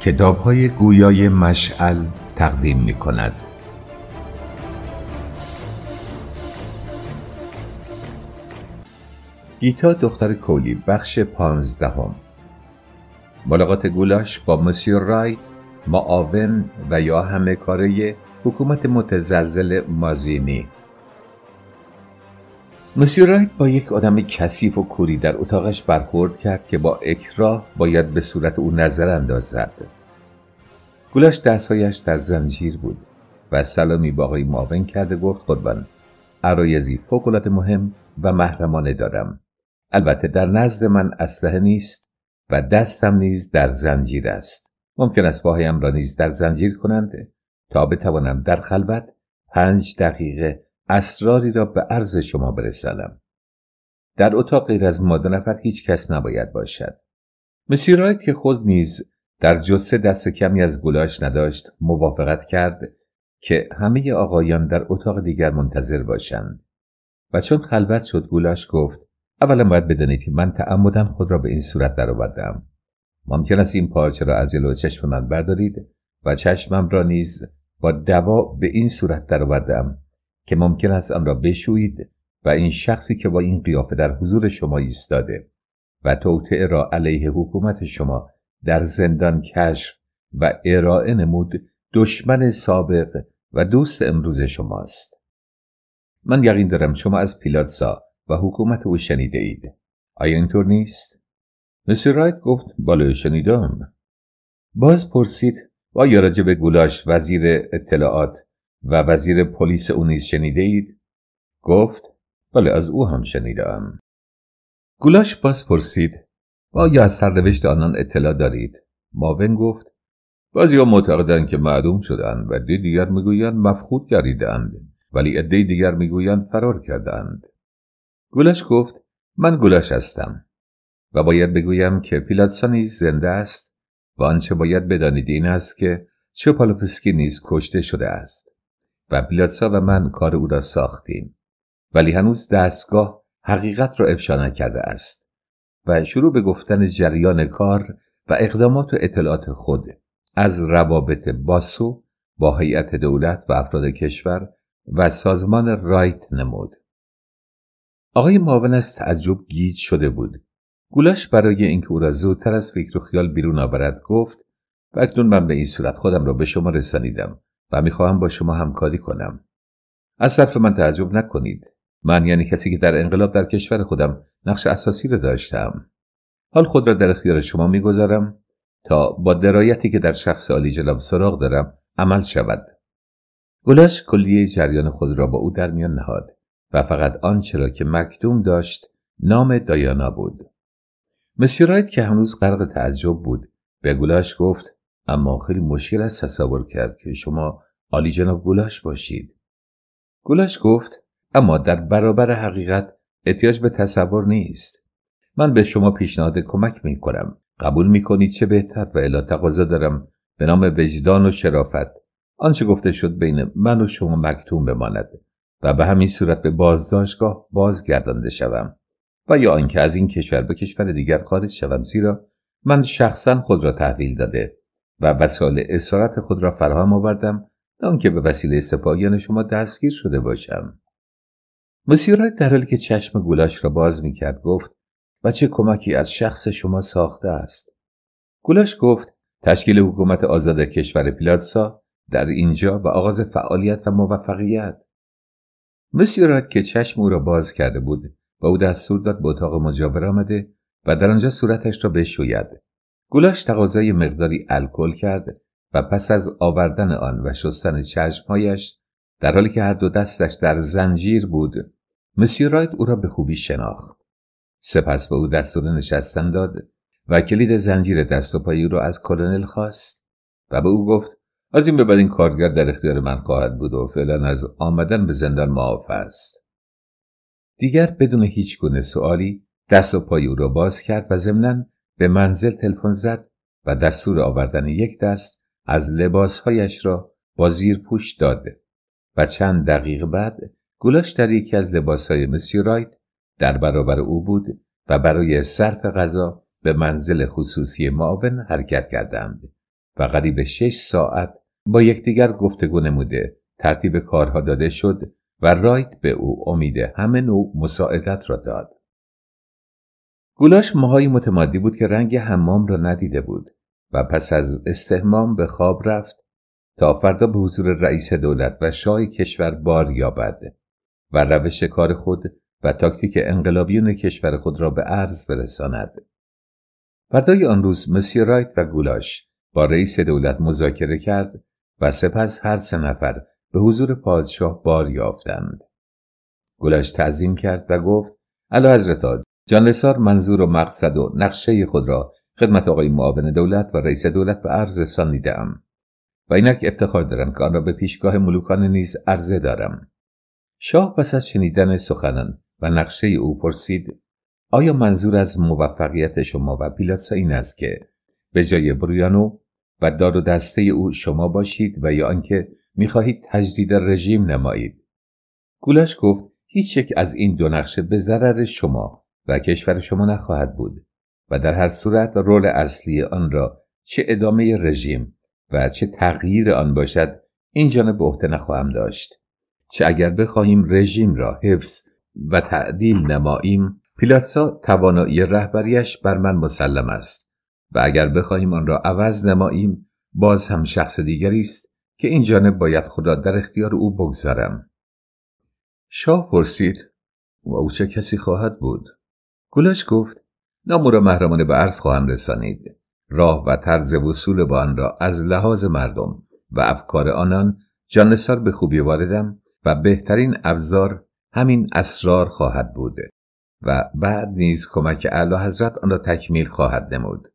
کتاب های گویای مشعل تقدیم می کند گیتا دختر کولی بخش پانزدهم ملاقات گولاش با مسیر رای معاون و یا همه کاره حکومت متزلزل مازینی مسیو رایت با یک آدم کثیف و کوری در اتاقش برخورد کرد که با اکراه باید به صورت او نظر اندازد گلاش دستهایش در زنجیر بود و سلامی با آقای معاون کرده گفت قربان عرایزی فوقالعاد مهم و محرمانه دارم البته در نزد من اسلحه نیست و دستم نیز در زنجیر است ممکن است پاهایم را نیز در زنجیر کنند تا بتوانم در خلوت پنج دقیقه اسراری را به عرض شما برسانم در اتاق غیر از ما نفر هیچ کس نباید باشد رایت که خود نیز در جسه دست کمی از گلاش نداشت موافقت کرد که همه آقایان در اتاق دیگر منتظر باشند و چون خلوت شد گولاش گفت اولا باید بدانید که من تعمدن خود را به این صورت درآوردم ممکن است این پارچه را از جلو چشم من بردارید و چشمم را نیز با دوا به این صورت درآوردم که ممکن است آن را بشویید و این شخصی که با این قیافه در حضور شما ایستاده و توطعه را علیه حکومت شما در زندان کشف و ارائه نمود دشمن سابق و دوست امروز شماست من یقین دارم شما از پیلاتسا و حکومت او شنیده اید آیا اینطور نیست؟ مسیر رایت گفت بالو شنیدم باز پرسید آیا راجع به گولاش وزیر اطلاعات و وزیر پلیس او نیز شنیده اید؟ گفت بله از او هم شنیدم. گولاش باز پرسید یا از سرنوشت آنان اطلاع دارید؟ ماون گفت بعضی ها معتقدند که معدوم شدند و دیگر میگویند مفقود گریدند ولی عده دیگر میگویند فرار کردند. گولاش گفت من گولاش هستم و باید بگویم که پیلاتسا زنده است و آنچه باید بدانید این است که چوپالوفسکی نیز کشته شده است و پیلاتسا و من کار او را ساختیم ولی هنوز دستگاه حقیقت را افشا نکرده است و شروع به گفتن جریان کار و اقدامات و اطلاعات خود از روابط باسو با هیئت دولت و افراد کشور و سازمان رایت نمود آقای معاون از تعجب گیج شده بود گولش برای اینکه او را زودتر از فکر و خیال بیرون آورد گفت و اکنون من به این صورت خودم را به شما رسانیدم و میخواهم با شما همکاری کنم از صرف من تعجب نکنید من یعنی کسی که در انقلاب در کشور خودم نقش اساسی را داشتم حال خود را در اختیار شما میگذارم تا با درایتی که در شخص عالی جناب سراغ دارم عمل شود گلش کلیه جریان خود را با او در میان نهاد و فقط آنچه را که مکتوم داشت نام دایانا بود رایت که هنوز غرق تعجب بود به گولاش گفت اما خیلی مشکل است تصور کرد که شما آلی جناب گولاش باشید گولاش گفت اما در برابر حقیقت احتیاج به تصور نیست من به شما پیشنهاد کمک می کنم قبول می کنید چه بهتر و الا تقاضا دارم به نام وجدان و شرافت آنچه گفته شد بین من و شما مکتوم بماند و به همین صورت به بازداشتگاه بازگردانده شوم و یا آنکه از این کشور به کشور دیگر خارج شوم زیرا من شخصا خود را تحویل داده و وسایل اسارت خود را فراهم آوردم آنکه به وسیله سپاهیان شما دستگیر شده باشم مسیورک در حالی که چشم گولاش را باز میکرد گفت و چه کمکی از شخص شما ساخته است گولاش گفت تشکیل حکومت آزاد کشور پیلاتسا در اینجا و آغاز فعالیت و موفقیت مسیورات که چشم او را باز کرده بود و او دستور داد به اتاق مجاور آمده و در آنجا صورتش را بشوید گولاش تقاضای مقداری الکل کرد و پس از آوردن آن و شستن چشمهایش در حالی که هر دو دستش در زنجیر بود مسیو رایت او را به خوبی شناخت سپس به او دستور نشستن داد و کلید زنجیر دست و پایی را از کلونل خواست و به او گفت از این به بعد این کارگر در اختیار من خواهد بود و فعلا از آمدن به زندان معاف است دیگر بدون هیچ گونه سوالی دست و پای او را باز کرد و ضمنا به منزل تلفن زد و دستور آوردن یک دست از لباسهایش را با پوش داده و چند دقیقه بعد گلاش در یکی از لباسهای مسیو رایت در برابر او بود و برای صرف غذا به منزل خصوصی معاون حرکت کردند و قریب شش ساعت با یکدیگر گفتگو نموده ترتیب کارها داده شد و رایت به او امید همه نوع مساعدت را داد. گولاش ماهایی متمادی بود که رنگ حمام را ندیده بود و پس از استهمام به خواب رفت تا فردا به حضور رئیس دولت و شاه کشور بار یابد و روش کار خود و تاکتیک انقلابیون کشور خود را به عرض برساند. فردای آن روز رایت و گولاش با رئیس دولت مذاکره کرد و سپس هر سه نفر به حضور پادشاه بار یافتند گلش تعظیم کرد و گفت اعلی حضرت آج جانلسار منظور و مقصد و نقشه خود را خدمت آقای معاون دولت و رئیس دولت به عرض رسانیدهام و اینک افتخار دارم که آن را به پیشگاه ملوکان نیز عرضه دارم شاه پس از شنیدن سخنان و نقشه او پرسید آیا منظور از موفقیت شما و پیلاتسا این است که به جای برویانو و دار و دسته او شما باشید و یا آنکه میخواهید تجدید رژیم نمایید گولش گفت هیچ یک از این دو نقشه به ضرر شما و کشور شما نخواهد بود و در هر صورت رول اصلی آن را چه ادامه رژیم و چه تغییر آن باشد این جانب به عهده نخواهم داشت چه اگر بخواهیم رژیم را حفظ و تعدیل نماییم پیلاتسا توانایی رهبریش بر من مسلم است و اگر بخواهیم آن را عوض نماییم باز هم شخص دیگری است که این جانب باید خدا در اختیار او بگذارم شاه پرسید و او چه کسی خواهد بود گلش گفت نامو را محرمانه به عرض خواهم رسانید راه و طرز وصول با آن را از لحاظ مردم و افکار آنان جانسار به خوبی واردم و بهترین ابزار همین اسرار خواهد بود. و بعد نیز کمک اعلی حضرت آن را تکمیل خواهد نمود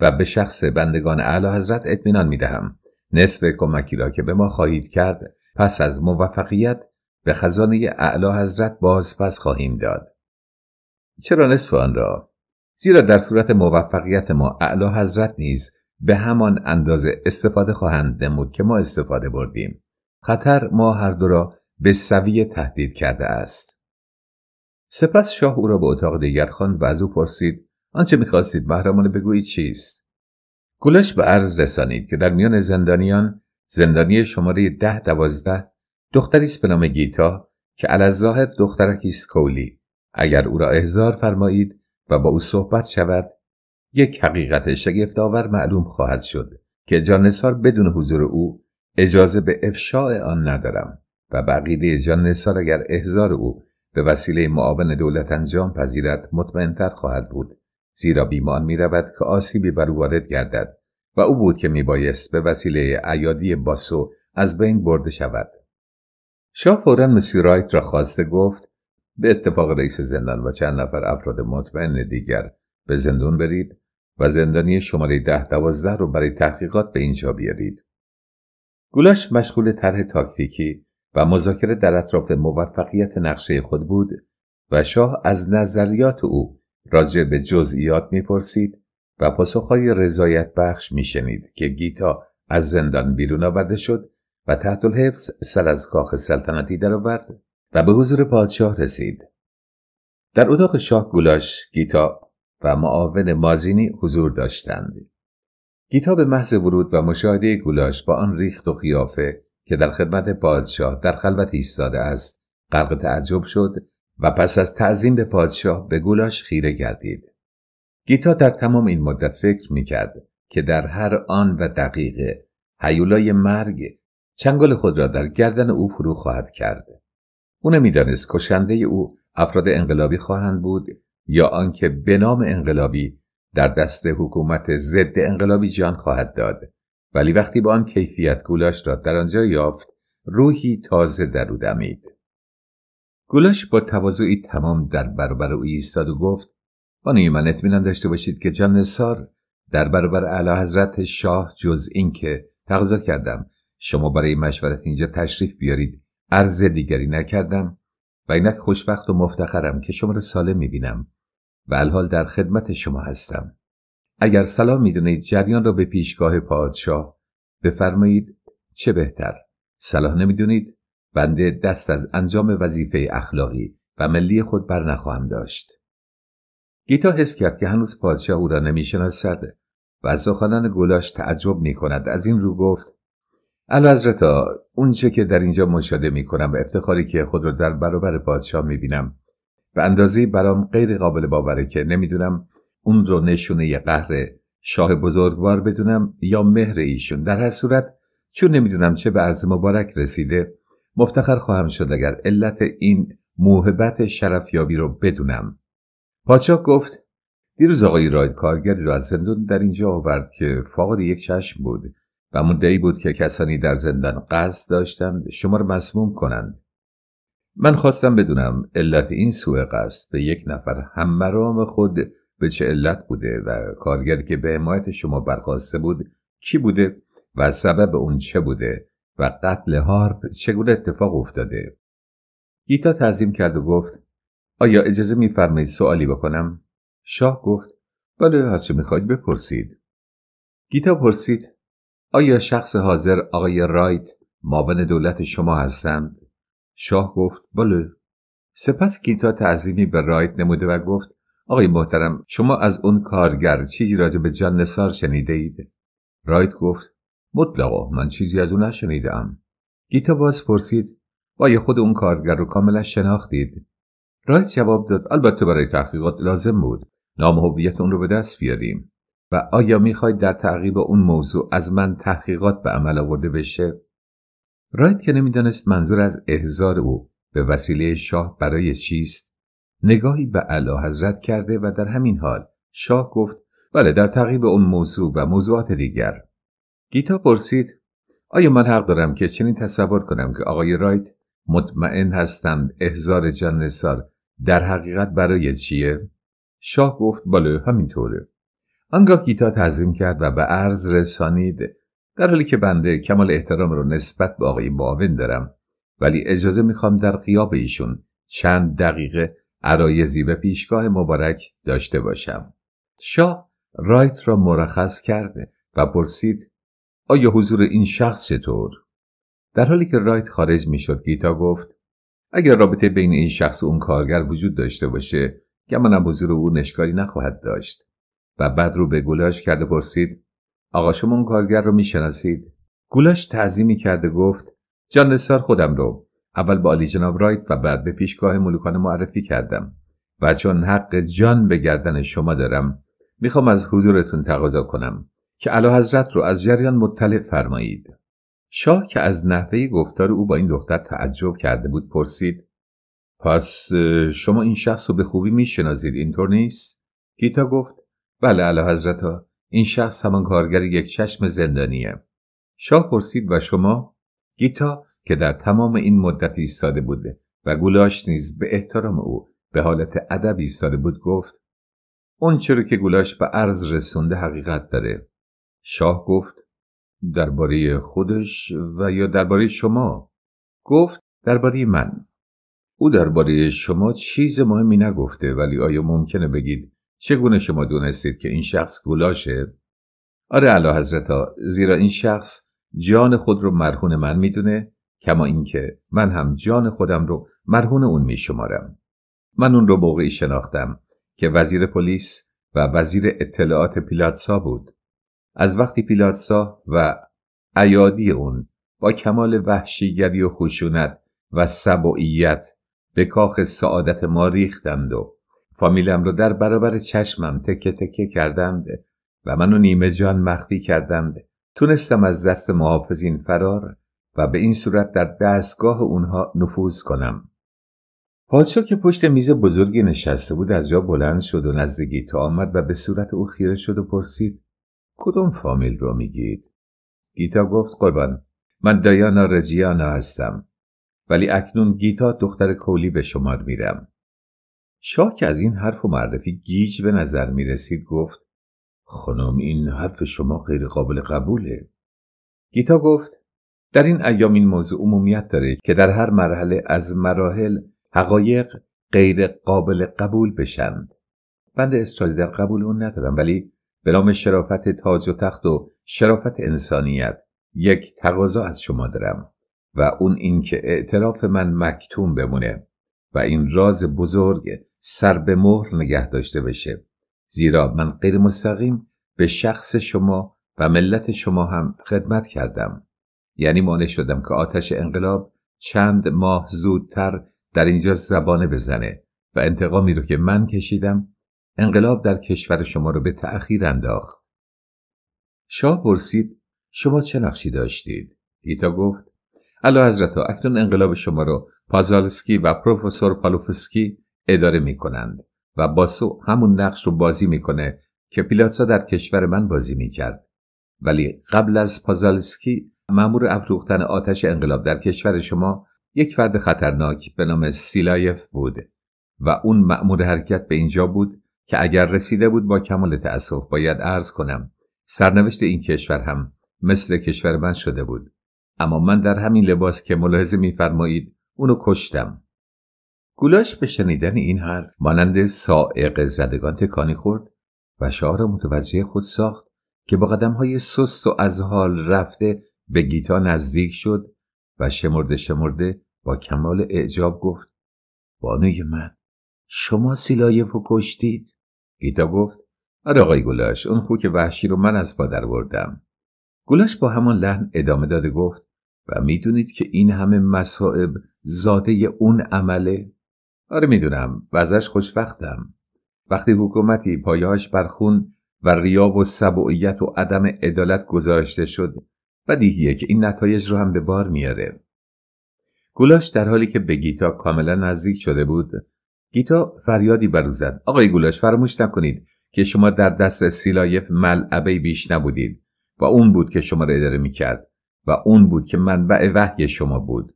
و به شخص بندگان اعلی حضرت اطمینان می دهم نصف کمکی را که به ما خواهید کرد پس از موفقیت به خزانه اعلی حضرت باز پس خواهیم داد چرا نصف آن را زیرا در صورت موفقیت ما اعلی حضرت نیز به همان اندازه استفاده خواهند نمود که ما استفاده بردیم خطر ما هر دو را به سوی تهدید کرده است سپس شاه او را به اتاق دیگر خواند و از او پرسید آنچه میخواستید محرمانه بگویید چیست گلش به عرض رسانید که در میان زندانیان زندانی شماره ده دوازده دختری است به نام گیتا که علالظاهر دخترکی است کولی اگر او را احضار فرمایید و با او صحبت شود یک حقیقت آور معلوم خواهد شد که نسار بدون حضور او اجازه به افشاع آن ندارم و بقیده نسار اگر احضار او به وسیله معاون دولت انجام پذیرد مطمئنتر خواهد بود زیرا بیمان می رود که آسیبی بر او وارد گردد و او بود که می بایست به وسیله ایادی باسو از بین برده شود. شاه فورا مسیو رایت را خواسته گفت به اتفاق رئیس زندان و چند نفر افراد مطمئن دیگر به زندون برید و زندانی شماره ده دوازده رو برای تحقیقات به اینجا بیارید. گولاش مشغول طرح تاکتیکی و مذاکره در اطراف موفقیت نقشه خود بود و شاه از نظریات او راجع به جزئیات میپرسید و پاسخهای رضایت بخش میشنید که گیتا از زندان بیرون آورده شد و تحت الحفظ سر از کاخ سلطنتی درآورد و به حضور پادشاه رسید در اتاق شاه گولاش گیتا و معاون مازینی حضور داشتند گیتا به محض ورود و مشاهده گولاش با آن ریخت و قیافه که در خدمت پادشاه در خلوت ایستاده است غرق تعجب شد و پس از تعظیم به پادشاه به گولاش خیره گردید. گیتا در تمام این مدت فکر میکرد که در هر آن و دقیقه هیولای مرگ چنگل خود را در گردن او فرو خواهد کرد. او نمیدانست کشنده او افراد انقلابی خواهند بود یا آنکه به نام انقلابی در دست حکومت ضد انقلابی جان خواهد داد ولی وقتی با آن کیفیت گولاش را در آنجا یافت روحی تازه در او دمید گلاش با توازوی تمام در برابر او ایستاد و گفت بانوی من اطمینان داشته باشید که جان در برابر اعلی حضرت شاه جز اینکه تقاضا کردم شما برای مشورت اینجا تشریف بیارید عرض دیگری نکردم و اینک خوشوقت و مفتخرم که شما را سالم میبینم و الحال در خدمت شما هستم اگر سلام میدونید جریان را به پیشگاه پادشاه بفرمایید چه بهتر سلام نمیدونید بنده دست از انجام وظیفه اخلاقی و ملی خود بر نخواهم داشت گیتا حس کرد که هنوز پادشاه او را نمیشناسد و از سخنان گلاش تعجب می کند از این رو گفت اون اونچه که در اینجا مشاهده می کنم و افتخاری که خود را در برابر پادشاه می بینم به اندازه برام غیر قابل باوره که نمیدونم اون رو نشونه قهر شاه بزرگوار بدونم یا مهر ایشون در هر صورت چون نمیدونم چه به عرض مبارک رسیده مفتخر خواهم شد اگر علت این موهبت شرفیابی رو بدونم پادشاه گفت دیروز آقای راید کارگری را از زندان در اینجا آورد که فاقد یک چشم بود و مدعی بود که کسانی در زندان قصد داشتند شما را مسموم کنند من خواستم بدونم علت این سوء قصد به یک نفر هممرام خود به چه علت بوده و کارگری که به حمایت شما برخواسته بود کی بوده و سبب اون چه بوده و قتل هارپ چگونه اتفاق افتاده گیتا تعظیم کرد و گفت آیا اجازه میفرمایید سوالی بکنم شاه گفت بله هرچه میخواید بپرسید گیتا پرسید آیا شخص حاضر آقای رایت معاون دولت شما هستند شاه گفت بله سپس گیتا تعظیمی به رایت نموده و گفت آقای محترم شما از اون کارگر چیزی راجع به جان نسار شنیده اید؟ رایت گفت مطلقا من چیزی از او نشنیدم گیتا باز پرسید آیا خود اون کارگر رو کاملا شناختید رایت جواب داد البته برای تحقیقات لازم بود نام هویت اون رو به دست بیاریم و آیا میخواید در تعقیب اون موضوع از من تحقیقات به عمل آورده بشه رایت که نمیدانست منظور از احضار او به وسیله شاه برای چیست نگاهی به اعلی حضرت کرده و در همین حال شاه گفت بله در تعقیب اون موضوع و موضوعات دیگر گیتا پرسید آیا من حق دارم که چنین تصور کنم که آقای رایت مطمئن هستند احزار جان نسار در حقیقت برای چیه؟ شاه گفت بله همینطوره آنگاه گیتا تعظیم کرد و به عرض رسانید در حالی که بنده کمال احترام رو نسبت به آقای معاون دارم ولی اجازه میخوام در قیاب ایشون چند دقیقه عرایزی به پیشگاه مبارک داشته باشم شاه رایت را مرخص کرد و پرسید آیا حضور این شخص چطور؟ در حالی که رایت خارج می گیتا گفت اگر رابطه بین این شخص و اون کارگر وجود داشته باشه که منم حضور او نشکاری نخواهد داشت و بعد رو به گلاش کرده پرسید آقا شما اون کارگر رو میشناسید گولاش تعظیمی کرده گفت جان خودم رو اول با علی جناب رایت و بعد به پیشگاه ملوکان معرفی کردم و چون حق جان به گردن شما دارم میخوام از حضورتون تقاضا کنم که علا حضرت رو از جریان مطلع فرمایید شاه که از نحوه گفتار او با این دختر تعجب کرده بود پرسید پس شما این شخص رو به خوبی میشناسید اینطور نیست گیتا گفت بله علا حضرت ها این شخص همان کارگر یک چشم زندانیه شاه پرسید و شما گیتا که در تمام این مدت ایستاده بوده و گولاش نیز به احترام او به حالت ادب ایستاده بود گفت اون چرا که گولاش به عرض رسونده حقیقت داره شاه گفت درباره خودش و یا درباره شما گفت درباره من او درباره شما چیز مهمی نگفته ولی آیا ممکنه بگید چگونه شما دونستید که این شخص گلاشه؟ آره علا حضرتا زیرا این شخص جان خود رو مرهون من میدونه کما اینکه من هم جان خودم رو مرهون اون میشمارم من اون رو موقعی شناختم که وزیر پلیس و وزیر اطلاعات پیلاتسا بود از وقتی پیلاتسا و ایادی اون با کمال وحشیگری و خشونت و سبعیت به کاخ سعادت ما ریختند و فامیلم رو در برابر چشمم تکه تکه کردند و منو نیمه جان مخفی کردند تونستم از دست محافظین فرار و به این صورت در دستگاه اونها نفوذ کنم پادشاه که پشت میز بزرگی نشسته بود از جا بلند شد و نزدگی تا آمد و به صورت او خیره شد و پرسید کدوم فامیل رو میگید؟ گیتا گفت قربان من دایانا رزیانا هستم ولی اکنون گیتا دختر کولی به شمار میرم شاه که از این حرف و معرفی گیج به نظر میرسید گفت خانم این حرف شما غیر قابل قبوله گیتا گفت در این ایام این موضوع عمومیت داره که در هر مرحله از مراحل حقایق غیر قابل قبول بشند بند استرالی در قبول اون ندارم ولی به نام شرافت تاج و تخت و شرافت انسانیت یک تقاضا از شما دارم و اون اینکه اعتراف من مکتوم بمونه و این راز بزرگ سر به مهر نگه داشته بشه زیرا من غیر مستقیم به شخص شما و ملت شما هم خدمت کردم یعنی مانع شدم که آتش انقلاب چند ماه زودتر در اینجا زبانه بزنه و انتقامی رو که من کشیدم انقلاب در کشور شما رو به تأخیر انداخت شاه پرسید شما چه نقشی داشتید گیتا گفت علا حضرت اکنون انقلاب شما رو پازالسکی و پروفسور پالوفسکی اداره می کنند و باسو همون نقش رو بازی میکنه که پیلاتسا در کشور من بازی میکرد ولی قبل از پازالسکی مأمور افروختن آتش انقلاب در کشور شما یک فرد خطرناک به نام سیلایف بود و اون مأمور حرکت به اینجا بود که اگر رسیده بود با کمال تأسف باید عرض کنم سرنوشت این کشور هم مثل کشور من شده بود اما من در همین لباس که ملاحظه میفرمایید اونو کشتم گولاش به شنیدن این حرف مانند سائق زدگان تکانی خورد و شعار متوجه خود ساخت که با قدم های سست و از حال رفته به گیتا نزدیک شد و شمرده شمرده با کمال اعجاب گفت بانوی من شما سیلایف و کشتید؟ گیتا گفت آره آقای گلاش اون خوک وحشی رو من از پا بردم گلاش با همان لحن ادامه داده گفت و میدونید که این همه مصائب زاده اون عمله آره میدونم و ازش خوشفختم. وقتی حکومتی پایهاش بر و ریاب و سبعیت و عدم عدالت گذاشته شد بدیهیه که این نتایج رو هم به بار میاره گلاش در حالی که به گیتا کاملا نزدیک شده بود گیتا فریادی برو زد آقای گولاش فراموش نکنید که شما در دست سیلایف ملعبه بیش نبودید و اون بود که شما را اداره میکرد و اون بود که منبع وحی شما بود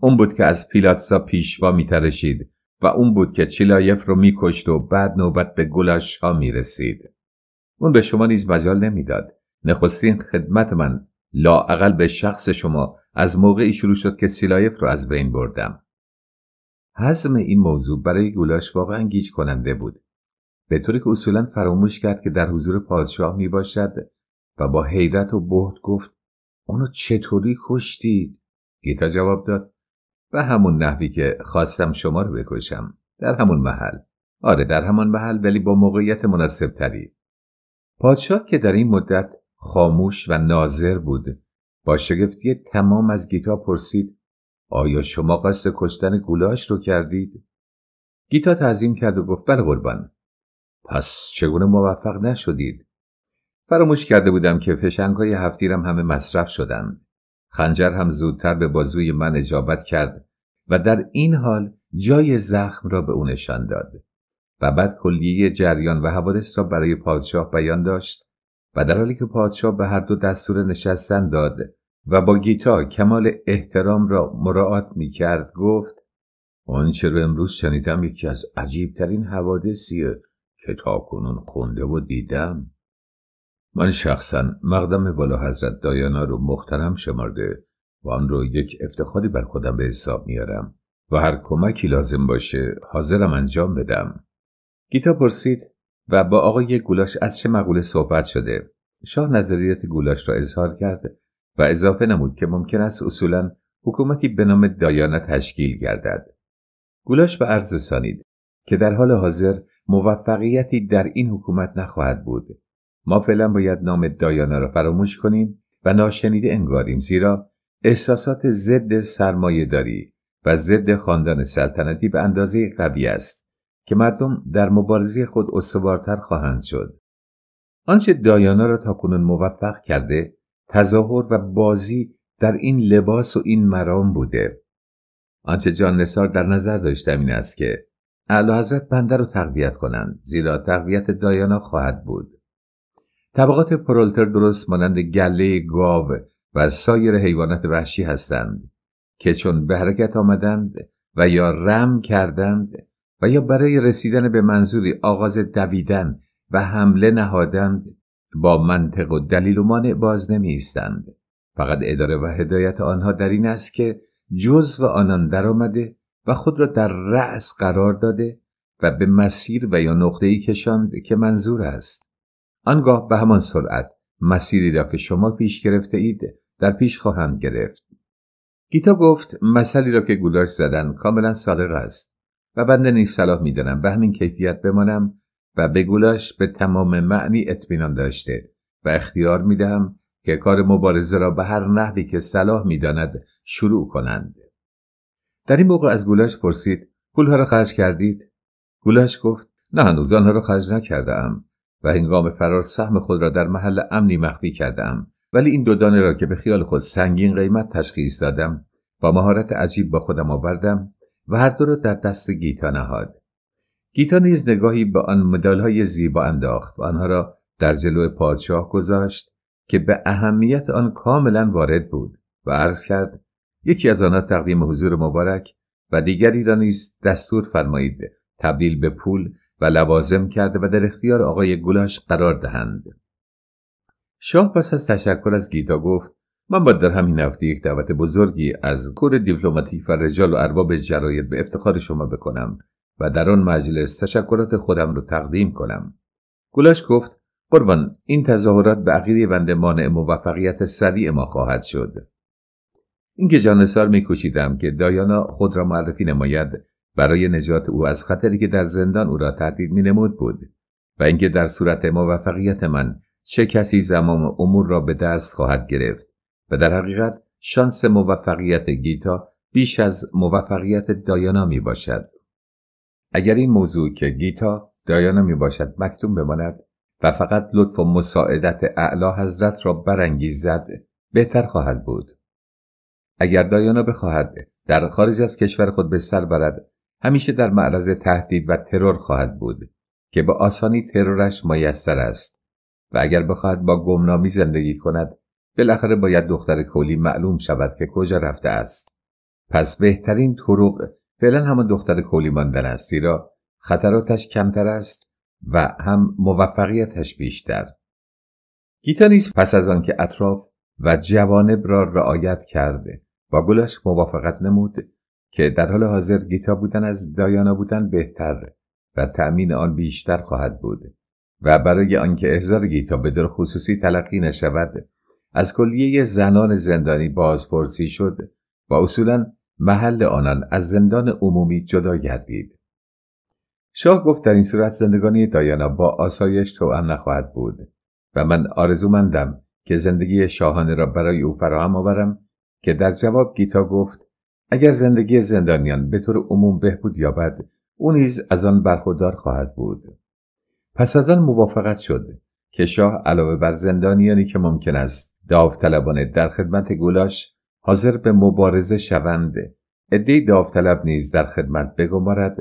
اون بود که از پیلاتسا پیشوا میترشید و اون بود که چیلایف رو میکشت و بعد نوبت به گلاش ها میرسید اون به شما نیز مجال نمیداد نخستین خدمت من اقل به شخص شما از موقعی شروع شد که سیلایف رو از بین بردم حزم این موضوع برای گولاش واقعا گیج کننده بود به طوری که اصولا فراموش کرد که در حضور پادشاه می باشد و با حیرت و بهت گفت اونو چطوری کشتید؟ گیتا جواب داد به همون نحوی که خواستم شما رو بکشم در همون محل آره در همان محل ولی با موقعیت مناسب تری پادشاه که در این مدت خاموش و ناظر بود با شگفتی تمام از گیتا پرسید آیا شما قصد کشتن گولاش رو کردید؟ گیتا تعظیم کرد و گفت بله قربان پس چگونه موفق نشدید؟ فراموش کرده بودم که های هفتیرم همه مصرف شدند. خنجر هم زودتر به بازوی من اجابت کرد و در این حال جای زخم را به او نشان داد و بعد کلیه جریان و حوادث را برای پادشاه بیان داشت و در حالی که پادشاه به هر دو دستور نشستن داد و با گیتا کمال احترام را مراعات می کرد گفت آنچه رو امروز شنیدم یکی از عجیبترین حوادثیه که کنون خونده و دیدم من شخصا مقدم والا حضرت دایانا رو محترم شمارده و آن رو یک افتخاری بر خودم به حساب میارم و هر کمکی لازم باشه حاضرم انجام بدم گیتا پرسید و با آقای گولاش از چه مقوله صحبت شده شاه نظریات گولاش را اظهار کرد و اضافه نمود که ممکن است اصولا حکومتی به نام دایانا تشکیل گردد گولاش به عرض رسانید که در حال حاضر موفقیتی در این حکومت نخواهد بود ما فعلا باید نام دایانا را فراموش کنیم و ناشنیده انگاریم زیرا احساسات ضد سرمایه داری و ضد خاندان سلطنتی به اندازه قوی است که مردم در مبارزه خود استوارتر خواهند شد آنچه دایانا را تاکنون موفق کرده تظاهر و بازی در این لباس و این مرام بوده آنچه جان نسار در نظر داشتم این است که اعلی حضرت بنده رو تقویت کنند زیرا تقویت دایانا خواهد بود طبقات پرولتر درست مانند گله گاو و سایر حیوانات وحشی هستند که چون به حرکت آمدند و یا رم کردند و یا برای رسیدن به منظوری آغاز دویدن و حمله نهادند با منطق و دلیل و مانع باز نمی فقط اداره و هدایت آنها در این است که جز و آنان آمده و خود را در رأس قرار داده و به مسیر و یا نقطه ای کشاند که منظور است. آنگاه به همان سرعت مسیری را که شما پیش گرفته اید در پیش خواهم گرفت. گیتا گفت مسئله را که گولاش زدن کاملا صادق است و بنده نیز صلاح میدانم به همین کیفیت بمانم و گولاش به تمام معنی اطمینان داشته و اختیار میدم که کار مبارزه را به هر نحوی که صلاح میداند شروع کنند. در این موقع از گولاش پرسید پولها را خرج کردید؟ گولاش گفت نه هنوز آنها را خرج نکردم و هنگام فرار سهم خود را در محل امنی مخفی کردم ولی این دو دانه را که به خیال خود سنگین قیمت تشخیص دادم با مهارت عجیب با خودم آوردم و هر دو را در دست گیتا نهاد گیتا نیز نگاهی به آن های زیبا انداخت و آنها را در جلو پادشاه گذاشت که به اهمیت آن کاملا وارد بود و عرض کرد یکی از آنها تقدیم حضور مبارک و دیگری را نیز دستور فرمایید تبدیل به پول و لوازم کرده و در اختیار آقای گلاش قرار دهند شاه پس از تشکر از گیتا گفت من با در همین هفته یک دعوت بزرگی از کور دیپلماتیک و رجال و ارباب جراید به افتخار شما بکنم و در آن مجلس تشکرات خودم رو تقدیم کنم گولاش گفت قربان این تظاهرات به عقیده بنده مانع موفقیت سریع ما خواهد شد اینکه جانسار میکوشیدم که دایانا خود را معرفی نماید برای نجات او از خطری که در زندان او را تهدید مینمود بود و اینکه در صورت موفقیت من چه کسی زمام امور را به دست خواهد گرفت و در حقیقت شانس موفقیت گیتا بیش از موفقیت دایانا می باشد. اگر این موضوع که گیتا دایانا می باشد مکتوم بماند و فقط لطف و مساعدت اعلی حضرت را برانگیزد بهتر خواهد بود اگر دایانا بخواهد در خارج از کشور خود به سر برد همیشه در معرض تهدید و ترور خواهد بود که به آسانی ترورش میسر است و اگر بخواهد با گمنامی زندگی کند بالاخره باید دختر کولی معلوم شود که کجا رفته است پس بهترین طرق فعلا همان دختر کولی ماندن است زیرا خطراتش کمتر است و هم موفقیتش بیشتر گیتا نیز پس از آنکه اطراف و جوانب را رعایت کرده با گلش موافقت نمود که در حال حاضر گیتا بودن از دایانا بودن بهتر و تأمین آن بیشتر خواهد بود و برای آنکه احضار گیتا به در خصوصی تلقی نشود از کلیه زنان زندانی بازپرسی شد و اصولاً محل آنان از زندان عمومی جدا گردید شاه گفت در این صورت زندگانی دایانا با آسایش هم نخواهد بود و من آرزومندم که زندگی شاهانه را برای او فراهم آورم که در جواب گیتا گفت اگر زندگی زندانیان به طور عموم بهبود یابد او نیز از آن برخوردار خواهد بود پس از آن موافقت شد که شاه علاوه بر زندانیانی که ممکن است داوطلبانه در خدمت گولاش حاضر به مبارزه شونده عده داوطلب نیز در خدمت بگمارد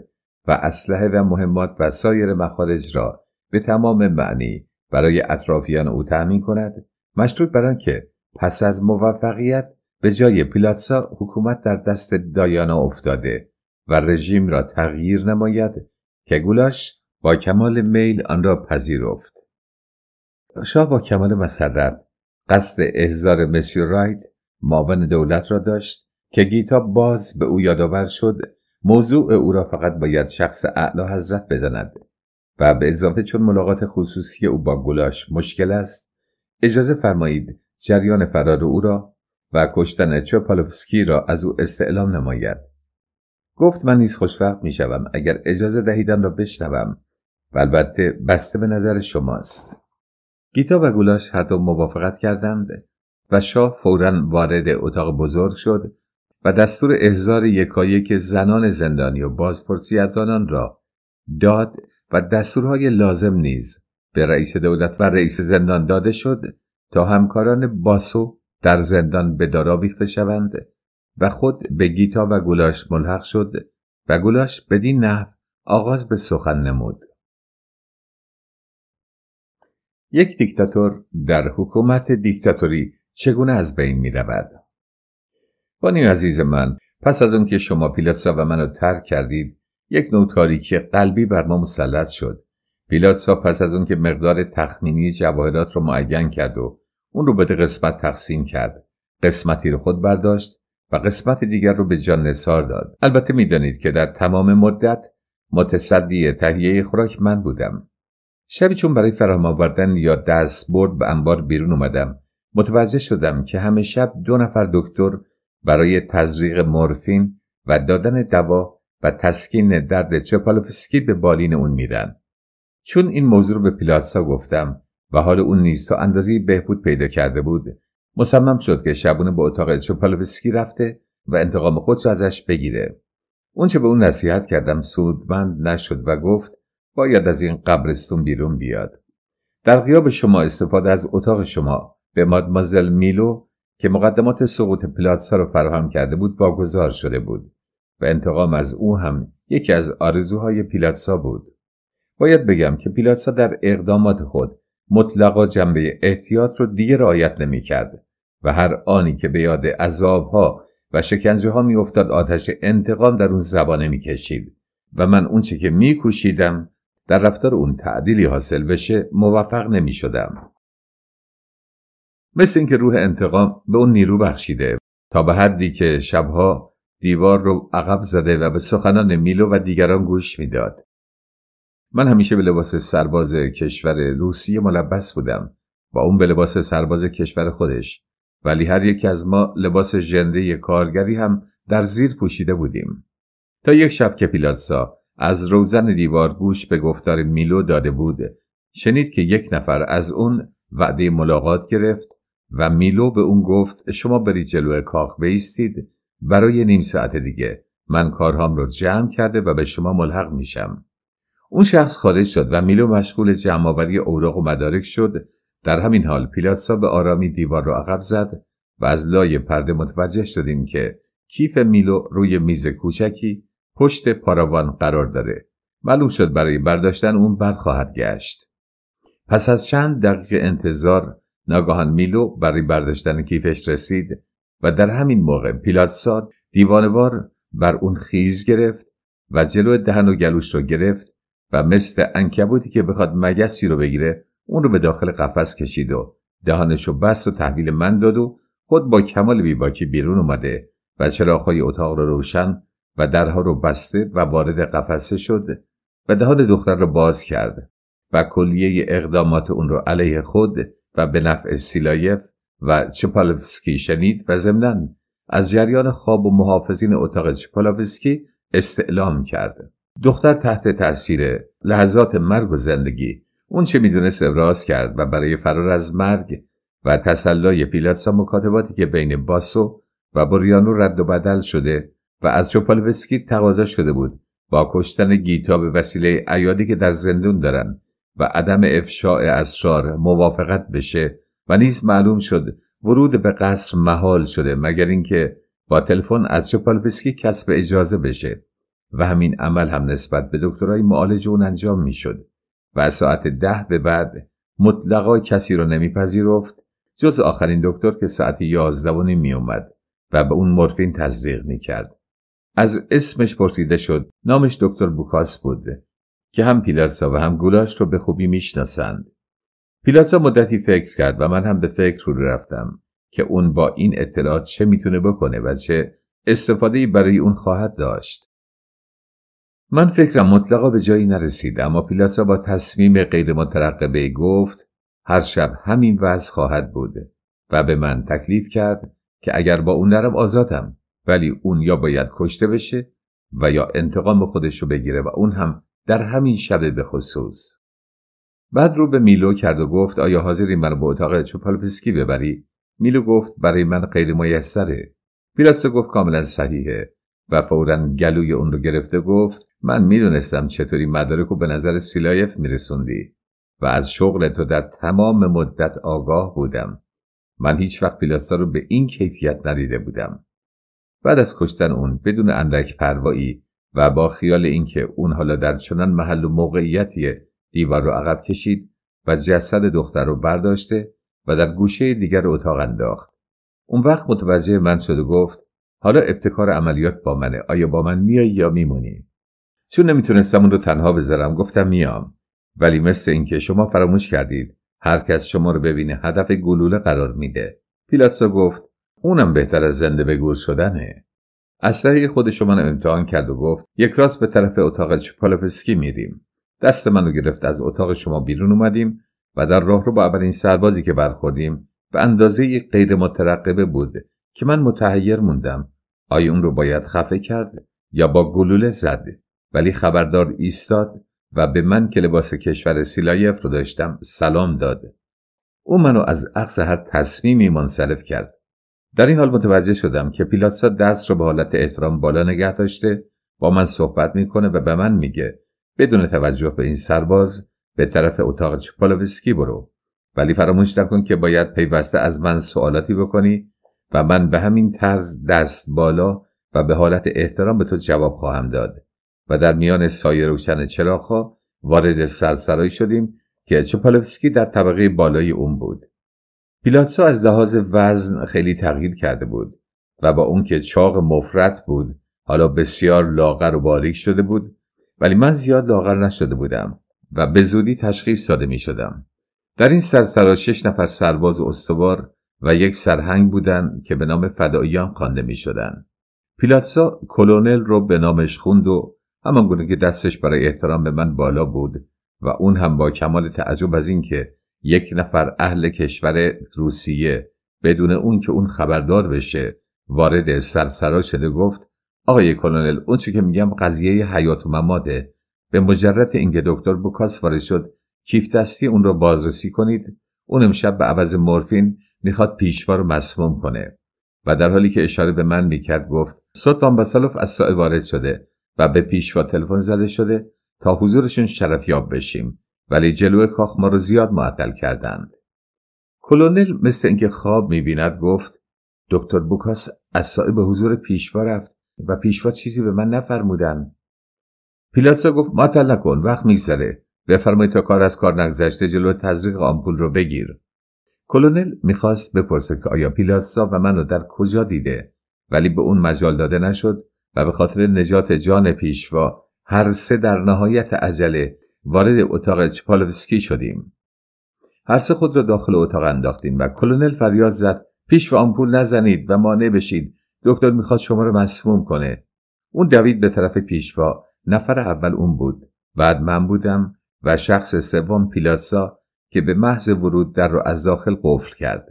و اسلحه و مهمات و سایر مخارج را به تمام معنی برای اطرافیان او تأمین کند مشروط بر آنکه پس از موفقیت به جای پیلاتسا حکومت در دست دایانا افتاده و رژیم را تغییر نماید که گولاش با کمال میل آن را پذیرفت شاه با کمال مسرت قصد احضار مسیو رایت معاون دولت را داشت که گیتا باز به او یادآور شد موضوع او را فقط باید شخص اعلی حضرت بداند و به اضافه چون ملاقات خصوصی او با گلاش مشکل است اجازه فرمایید جریان فرار او را و کشتن چوپالوفسکی را از او استعلام نماید گفت من نیز خوشوقت می شوم اگر اجازه دهیدم را بشنوم و البته بسته به نظر شماست گیتا و گولاش هر موافقت کردند و شاه فورا وارد اتاق بزرگ شد و دستور احضار یکایک زنان زندانی و بازپرسی از آنان را داد و دستورهای لازم نیز به رئیس دولت و رئیس زندان داده شد تا همکاران باسو در زندان به دارا بیخته شوند و خود به گیتا و گلاش ملحق شد و گلاش بدین نحو آغاز به سخن نمود یک دیکتاتور در حکومت دیکتاتوری چگونه از بین می رود؟ بانی عزیز من پس از که شما پیلاتسا و منو ترک کردید یک نوع تاریکی قلبی بر ما مسلط شد پیلاتسا پس از که مقدار تخمینی جواهرات رو معین کرد و اون رو به قسمت تقسیم کرد قسمتی رو خود برداشت و قسمت دیگر رو به جان نصار داد البته میدانید که در تمام مدت متصدی تهیه خوراک من بودم شبی چون برای فراهم آوردن یا دست برد به انبار بیرون اومدم متوجه شدم که همه شب دو نفر دکتر برای تزریق مورفین و دادن دوا و تسکین درد چپالوفسکی به بالین اون میرن. چون این موضوع رو به پیلاتسا گفتم و حال اون نیز تا اندازی بهبود پیدا کرده بود مصمم شد که شبونه به اتاق چپالوفسکی رفته و انتقام خود را ازش بگیره اون چه به اون نصیحت کردم سودمند نشد و گفت باید از این قبرستون بیرون بیاد در غیاب شما استفاده از اتاق شما به مادمازل میلو که مقدمات سقوط پلاتسا را فراهم کرده بود واگذار شده بود و انتقام از او هم یکی از آرزوهای پیلاتسا بود باید بگم که پیلاتسا در اقدامات خود مطلقا جنبه احتیاط رو دیگه رعایت کرد و هر آنی که به یاد عذابها و شکنجه ها میافتاد آتش انتقام در اون زبانه میکشید و من اونچه که می میکوشیدم در رفتار اون تعدیلی حاصل بشه موفق شدم. مثل اینکه روح انتقام به اون نیرو بخشیده تا به حدی که شبها دیوار رو عقب زده و به سخنان میلو و دیگران گوش میداد من همیشه به لباس سرباز کشور روسیه ملبس بودم و اون به لباس سرباز کشور خودش ولی هر یکی از ما لباس ژنده کارگری هم در زیر پوشیده بودیم تا یک شب که پیلاتسا از روزن دیوار گوش به گفتار میلو داده بود شنید که یک نفر از اون وعده ملاقات گرفت و میلو به اون گفت شما برید جلو کاخ بیستید برای نیم ساعت دیگه من کارهام رو جمع کرده و به شما ملحق میشم اون شخص خارج شد و میلو مشغول جمع آوری اوراق و مدارک شد در همین حال پیلاتسا به آرامی دیوار را عقب زد و از لای پرده متوجه شدیم که کیف میلو روی میز کوچکی پشت پاراوان قرار داره معلوم شد برای برداشتن اون برخواهد گشت پس از چند دقیقه انتظار ناگهان میلو برای برداشتن کیفش رسید و در همین موقع پیلاتسا دیوانوار بر اون خیز گرفت و جلو دهن و گلوش رو گرفت و مثل انکبوتی که بخواد مگسی رو بگیره اون رو به داخل قفس کشید و دهانش رو بست و تحویل من داد و خود با کمال بیباکی بیرون اومده و چراغهای اتاق رو روشن و درها رو بسته و وارد قفسه شد و دهان دختر رو باز کرد و کلیه اقدامات اون رو علیه خود و به نفع سیلایف و چپالوفسکی شنید و ضمنا از جریان خواب و محافظین اتاق چپالوفسکی استعلام کرد دختر تحت تاثیر لحظات مرگ و زندگی اون چه میدونست ابراز کرد و برای فرار از مرگ و تسلای پیلاتسا مکاتباتی که بین باسو و بریانو رد و بدل شده و از چوپالوسکی تقاضا شده بود با کشتن گیتا به وسیله ایادی که در زندون دارند. و عدم افشاع اسرار موافقت بشه و نیز معلوم شد ورود به قصر محال شده مگر اینکه با تلفن از کس کسب اجازه بشه و همین عمل هم نسبت به دکترای معالج اون انجام میشد و از ساعت ده به بعد مطلقا کسی را نمیپذیرفت جز آخرین دکتر که ساعت یازده و نیم میومد و به اون مورفین تزریق میکرد از اسمش پرسیده شد نامش دکتر بوکاس بود که هم پیلاتسا و هم گولاش رو به خوبی میشناسند پیلاتسا مدتی فکر کرد و من هم به فکر رو رفتم که اون با این اطلاعات چه میتونه بکنه و چه استفاده برای اون خواهد داشت من فکرم مطلقا به جایی نرسید اما پیلاتسا با تصمیم غیر مترقبه گفت هر شب همین وضع خواهد بود و به من تکلیف کرد که اگر با اون نرم آزادم ولی اون یا باید کشته بشه و یا انتقام خودش رو بگیره و اون هم در همین شب به خصوص بعد رو به میلو کرد و گفت آیا حاضری رو به اتاق چوپالپسکی ببری میلو گفت برای من غیر میسره پیلاتسو گفت کاملا صحیحه و فورا گلوی اون رو گرفته گفت من میدونستم چطوری مدارک رو به نظر سیلایف میرسوندی و از شغل تو در تمام مدت آگاه بودم من هیچ وقت پیلاتسا رو به این کیفیت ندیده بودم بعد از کشتن اون بدون اندک پروایی و با خیال اینکه اون حالا در چنان محل و موقعیتی دیوار رو عقب کشید و جسد دختر رو برداشته و در گوشه دیگر اتاق انداخت اون وقت متوجه من شد و گفت حالا ابتکار عملیات با منه آیا با من میای یا میمونی چون نمیتونستم اون رو تنها بذارم گفتم میام ولی مثل اینکه شما فراموش کردید هر کس شما رو ببینه هدف گلوله قرار میده پیلاتسا گفت اونم بهتر از زنده به گور شدنه از طریق خودش من امتحان کرد و گفت یک راست به طرف اتاق چپالفسکی میریم دست منو گرفت از اتاق شما بیرون اومدیم و در راه رو با اولین سربازی که برخوردیم به اندازه یک غیر مترقبه بود که من متحیر موندم آیا اون رو باید خفه کرد یا با گلوله زد ولی خبردار ایستاد و به من که لباس کشور سیلایف رو داشتم سلام داد او منو از عقص هر تصمیمی منصرف کرد در این حال متوجه شدم که پیلاتسا دست رو به حالت احترام بالا نگه داشته با من صحبت میکنه و به من میگه بدون توجه به این سرباز به طرف اتاق چپالوسکی برو ولی فراموش نکن که باید پیوسته از من سوالاتی بکنی و من به همین طرز دست بالا و به حالت احترام به تو جواب خواهم داد و در میان سایه روشن چراغها وارد سرسرایی شدیم که چپالوفسکی در طبقه بالای اون بود پیلاتسو از لحاظ وزن خیلی تغییر کرده بود و با اون که چاق مفرت بود حالا بسیار لاغر و باریک شده بود ولی من زیاد لاغر نشده بودم و به زودی تشخیص داده می شدم. در این سرسرا شش نفر سرباز استوار و یک سرهنگ بودند که به نام فداییان خوانده می شدن. پیلاتسا کلونل رو به نامش خوند و همان گونه که دستش برای احترام به من بالا بود و اون هم با کمال تعجب از اینکه یک نفر اهل کشور روسیه بدون اون که اون خبردار بشه وارد سرسرا شده گفت آقای کلونل اون چی که میگم قضیه حیات و مماده به مجرد اینکه دکتر بوکاس وارد شد کیف دستی اون رو بازرسی کنید اون امشب به عوض مورفین میخواد پیشوا رو مسموم کنه و در حالی که اشاره به من میکرد گفت سوت وان از سائه وارد شده و به پیشوا تلفن زده شده تا حضورشون شرفیاب بشیم ولی جلو کاخ ما رو زیاد معطل کردند کلونل مثل اینکه خواب میبیند گفت دکتر بوکاس از به حضور پیشوا رفت و پیشوا چیزی به من نفرمودن پیلاتسا گفت معطل نکن وقت میگذره بفرمایید تا کار از کار نگذشته جلو تزریق آمپول رو بگیر کلونل میخواست بپرسه که آیا پیلاتسا و منو در کجا دیده ولی به اون مجال داده نشد و به خاطر نجات جان پیشوا هر سه در نهایت عجله وارد اتاق چپالوفسکی شدیم هر سه خود را داخل اتاق انداختیم و کلونل فریاد زد پیش و آمپول نزنید و مانع بشید دکتر میخواد شما را مسموم کنه اون دوید به طرف پیشوا نفر اول اون بود بعد من بودم و شخص سوم پیلاسا که به محض ورود در را از داخل قفل کرد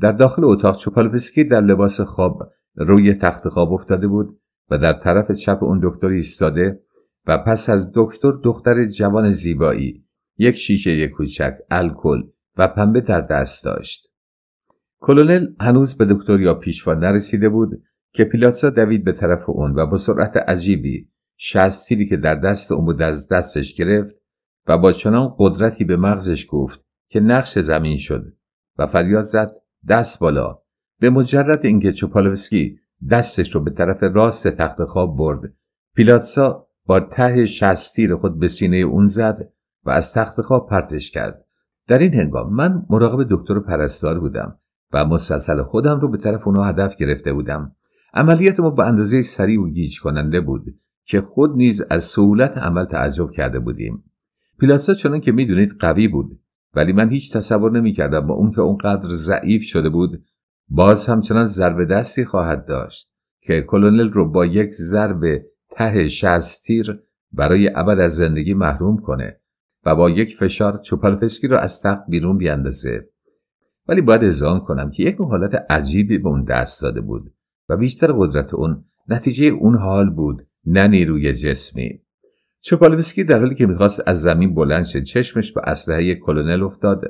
در داخل اتاق چوپالوسکی در لباس خواب روی تخت خواب افتاده بود و در طرف چپ اون دکتر ایستاده و پس از دکتر دختر جوان زیبایی یک شیشه کوچک الکل و پنبه در دست داشت کلونل هنوز به دکتر یا پیشوا نرسیده بود که پیلاتسا دوید به طرف اون و با سرعت عجیبی شست تیری که در دست او بود از دستش گرفت و با چنان قدرتی به مغزش گفت که نقش زمین شد و فریاد زد دست بالا به مجرد اینکه چوپالوسکی دستش رو به طرف راست تخت خواب برد پیلاتسا با ته شستیر خود به سینه اون زد و از تخت خواب پرتش کرد در این هنگام من مراقب دکتر پرستار بودم و مسلسل خودم رو به طرف اونا هدف گرفته بودم عملیات ما به اندازه سریع و گیج کننده بود که خود نیز از سهولت عمل تعجب کرده بودیم پیلاسا چنان که میدونید قوی بود ولی من هیچ تصور کردم با اون که اونقدر ضعیف شده بود باز همچنان ضربه دستی خواهد داشت که کلونل رو با یک ضرب ته شستیر برای ابد از زندگی محروم کنه و با یک فشار چوپالفسکی رو از تق بیرون بیاندازه ولی باید اذعان کنم که یک حالت عجیبی به اون دست داده بود و بیشتر قدرت اون نتیجه اون حال بود نه نیروی جسمی چوپالفسکی در حالی که میخواست از زمین بلند شد چشمش به اسلحه کلونل افتاد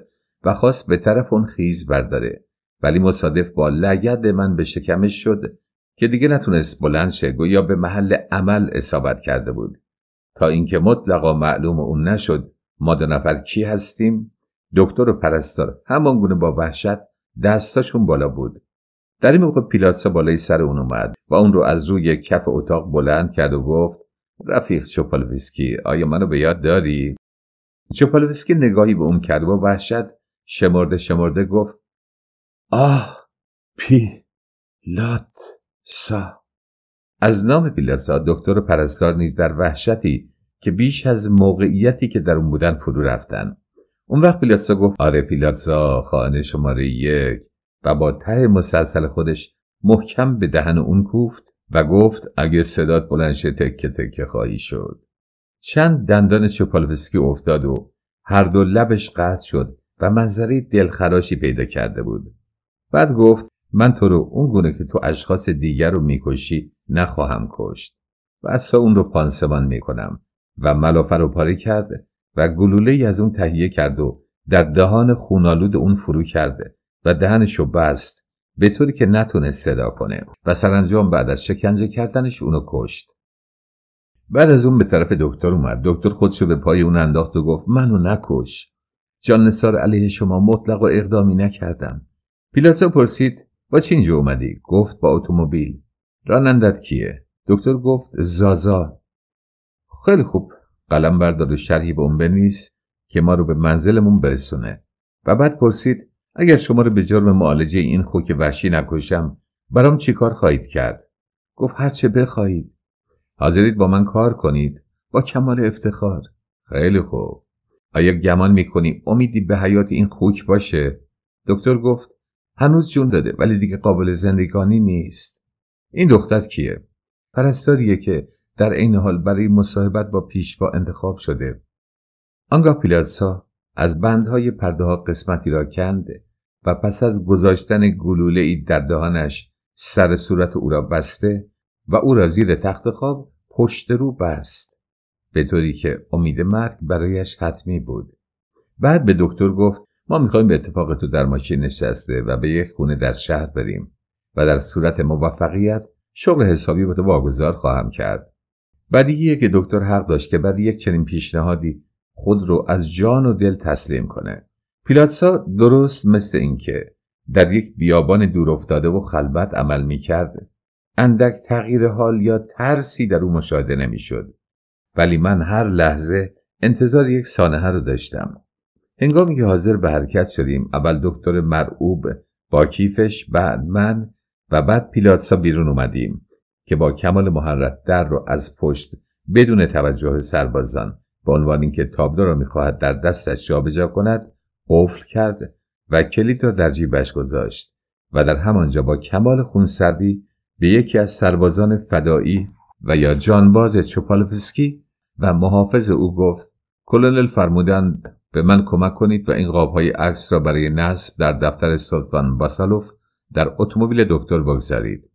و خواست به طرف اون خیز برداره ولی مصادف با لگد من به شکمش شد که دیگه نتونست بلند شه گویا به محل عمل اصابت کرده بود تا اینکه مطلقا معلوم اون نشد ما دو نفر کی هستیم دکتر و پرستار همان گونه با وحشت دستاشون بالا بود در این موقع پیلاتسا بالای سر اون اومد و اون رو از روی کف اتاق بلند کرد و گفت رفیق چوپالویسکی آیا منو به یاد داری چوپالویسکی نگاهی به اون کرد و با وحشت شمرده شمرده گفت آه پیلات سا از نام پیلسا دکتر و پرستار نیز در وحشتی که بیش از موقعیتی که در اون بودن فرو رفتن اون وقت پیلاسا گفت آره پیلاسا خانه شماره یک و با ته مسلسل خودش محکم به دهن اون کوفت و گفت اگه صدات بلند شه تکه تکه خواهی شد چند دندان چوپالوسکی افتاد و هر دو لبش قطع شد و منظره دلخراشی پیدا کرده بود بعد گفت من تو رو اون گونه که تو اشخاص دیگر رو میکشی نخواهم کشت و اصلا اون رو پانسمان میکنم و ملافر رو پاره کرد و گلوله ای از اون تهیه کرد و در دهان خونالود اون فرو کرده و دهنش رو بست به طوری که نتونه صدا کنه و سرانجام بعد از شکنجه کردنش اونو کشت بعد از اون به طرف دکتر اومد دکتر خودش به پای اون انداخت و گفت منو نکش جان نصار علیه شما مطلق و اقدامی نکردم پیلاتو پرسید با چینجه اینجا اومدی گفت با اتومبیل رانندت کیه دکتر گفت زازا خیلی خوب قلم بردار و شرحی به اون بنویس که ما رو به منزلمون برسونه و بعد پرسید اگر شما رو به جرم معالجه این خوک وحشی نکشم برام کار خواهید کرد گفت هر چه بخواهید حاضرید با من کار کنید با کمال افتخار خیلی خوب آیا گمان میکنی امیدی به حیات این خوک باشه دکتر گفت هنوز جون داده ولی دیگه قابل زندگانی نیست این دختر کیه پرستاریه که در عین حال برای مصاحبت با پیشوا انتخاب شده آنگاه پیلاتسا از بندهای پرده ها قسمتی را کند و پس از گذاشتن گلوله ای در دهانش سر صورت او را بسته و او را زیر تخت خواب پشت رو بست به طوری که امید مرگ برایش حتمی بود بعد به دکتر گفت ما میخوایم به اتفاق تو در ماشین نشسته و به یک خونه در شهر بریم و در صورت موفقیت شغل حسابی به تو واگذار خواهم کرد بدیهیه که دکتر حق داشت که بعد یک چنین پیشنهادی خود رو از جان و دل تسلیم کنه پیلاتسا درست مثل اینکه در یک بیابان دور افتاده و خلبت عمل میکرد اندک تغییر حال یا ترسی در او مشاهده نمیشد ولی من هر لحظه انتظار یک سانحه رو داشتم هنگامی که حاضر به حرکت شدیم اول دکتر مرعوب با کیفش بعد من و بعد پیلاتسا بیرون اومدیم که با کمال محرت در رو از پشت بدون توجه سربازان به عنوان اینکه تابلو را میخواهد در دستش جابجا کند قفل کرد و کلید را در جیبش گذاشت و در همانجا با کمال خونسردی به یکی از سربازان فدایی و یا جانباز چوپالفسکی و محافظ او گفت کلونل فرمودند به من کمک کنید و این قاب های عکس را برای نصب در دفتر سلطان باسالوف در اتومبیل دکتر بگذارید.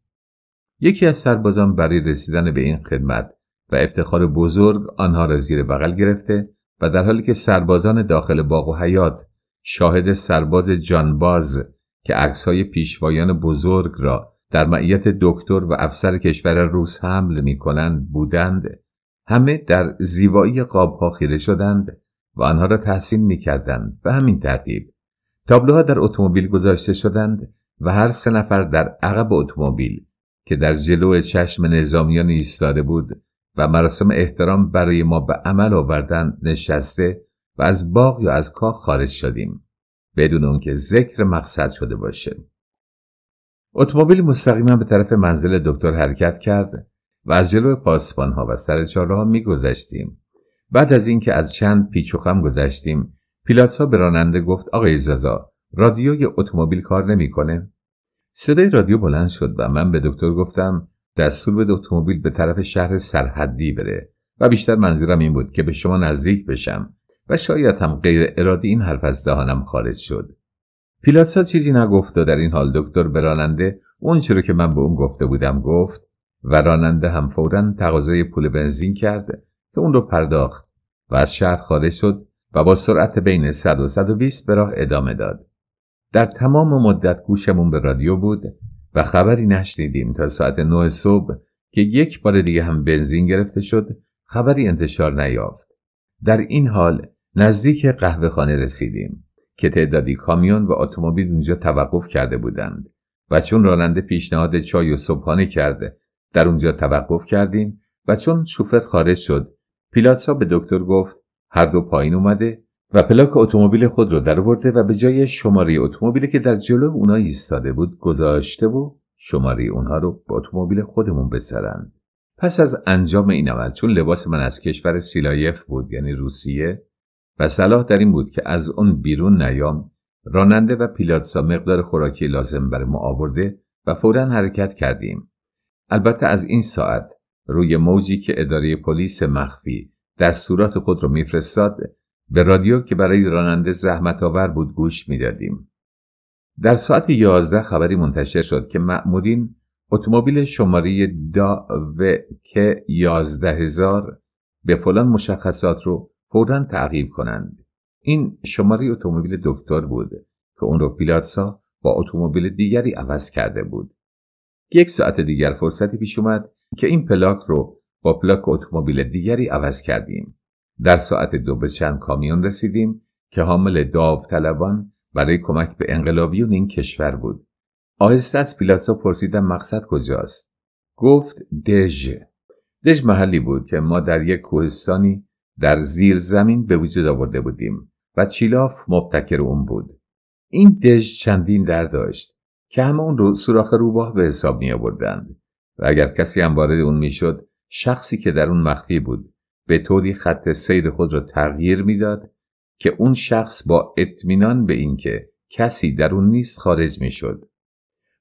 یکی از سربازان برای رسیدن به این خدمت و افتخار بزرگ آنها را زیر بغل گرفته و در حالی که سربازان داخل باغ و حیات شاهد سرباز جانباز که های پیشوایان بزرگ را در معیت دکتر و افسر کشور روس حمل می کنند بودند همه در زیبایی قابها خیره شدند و آنها را تحسین می کردند و همین ترتیب تابلوها در اتومبیل گذاشته شدند و هر سه نفر در عقب اتومبیل که در جلو چشم نظامیان ایستاده بود و مراسم احترام برای ما به عمل آوردن نشسته و از باغ یا از کاخ خارج شدیم بدون که ذکر مقصد شده باشه اتومبیل مستقیما به طرف منزل دکتر حرکت کرد و از جلو ها و سر چهارراه میگذشتیم بعد از اینکه از چند پیچ و خم گذشتیم پیلاتسا به راننده گفت آقای زازا رادیوی اتومبیل کار نمیکنه صدای رادیو بلند شد و من به دکتر گفتم دستور بده اتومبیل به طرف شهر سرحدی بره و بیشتر منظورم این بود که به شما نزدیک بشم و شاید هم غیر ارادی این حرف از دهانم خارج شد پیلاتسا چیزی نگفت و در این حال دکتر به راننده اون که من به اون گفته بودم گفت و راننده هم فورا تقاضای پول بنزین کرد که اون رو پرداخت و از شهر خارج شد و با سرعت بین 100 و 120 به راه ادامه داد. در تمام مدت گوشمون به رادیو بود و خبری نشنیدیم تا ساعت 9 صبح که یک بار دیگه هم بنزین گرفته شد خبری انتشار نیافت. در این حال نزدیک قهوه خانه رسیدیم که تعدادی کامیون و اتومبیل اونجا توقف کرده بودند و چون راننده پیشنهاد چای و صبحانه کرده در اونجا توقف کردیم و چون شوفت خارج شد پیلاتسا به دکتر گفت هر دو پایین اومده و پلاک اتومبیل خود را درآورده و به جای شماره اتومبیلی که در جلو اونا ایستاده بود گذاشته و شماره اونها رو به اتومبیل خودمون بسرند پس از انجام این عمل چون لباس من از کشور سیلایف بود یعنی روسیه و صلاح در این بود که از اون بیرون نیام راننده و پیلاتسا مقدار خوراکی لازم برای ما آورده و فورا حرکت کردیم البته از این ساعت روی موجی که اداره پلیس مخفی دستورات خود را میفرستاد به رادیو که برای راننده زحمت آور بود گوش میدادیم در ساعت یازده خبری منتشر شد که معمولین اتومبیل شماره دا و که یازده هزار به فلان مشخصات رو فورا تعقیب کنند این شماره اتومبیل دکتر بود که اون رو پیلاتسا با اتومبیل دیگری عوض کرده بود یک ساعت دیگر فرصتی پیش اومد که این پلاک رو با پلاک اتومبیل دیگری عوض کردیم در ساعت دو به چند کامیون رسیدیم که حامل داوطلبان برای کمک به انقلابیون این کشور بود آهسته از پیلاتسا پرسیدم مقصد کجاست گفت دژ دژ محلی بود که ما در یک کوهستانی در زیر زمین به وجود آورده بودیم و چیلاف مبتکر اون بود این دژ چندین در داشت که همه اون رو سوراخ روباه به حساب می آوردند و اگر کسی هم وارد اون میشد شخصی که در اون مخفی بود به طوری خط سیر خود را تغییر میداد که اون شخص با اطمینان به اینکه کسی در اون نیست خارج میشد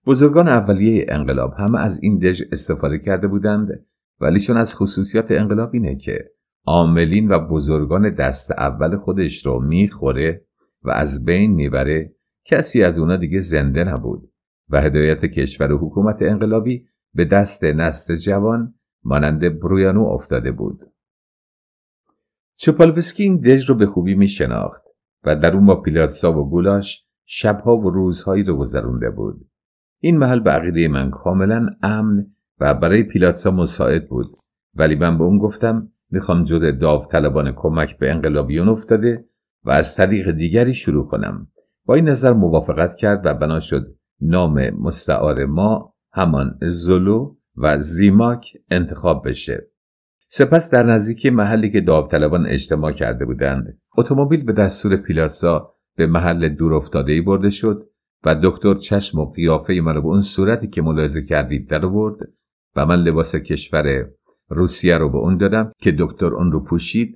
بزرگان اولیه انقلاب همه از این دژ استفاده کرده بودند ولی چون از خصوصیات انقلاب اینه که عاملین و بزرگان دست اول خودش رو میخوره و از بین میبره کسی از اونا دیگه زنده نبود و هدایت کشور و حکومت انقلابی به دست نست جوان مانند برویانو افتاده بود. چپالوسکی این دژ رو به خوبی می شناخت و در اون با پیلاتسا و گولاش شبها و روزهایی رو گذرونده بود. این محل به عقیده من کاملا امن و برای پیلاتسا مساعد بود ولی من به اون گفتم میخوام جز داوطلبان کمک به انقلابیون افتاده و از طریق دیگری شروع کنم با این نظر موافقت کرد و بنا شد نام مستعار ما همان زلو و زیماک انتخاب بشه سپس در نزدیکی محلی که داوطلبان اجتماع کرده بودند اتومبیل به دستور پیلاسا به محل دور افتاده برده شد و دکتر چشم و قیافه مرا به اون صورتی که ملاحظه کردید در برد و من لباس کشور روسیه رو به اون دادم که دکتر اون رو پوشید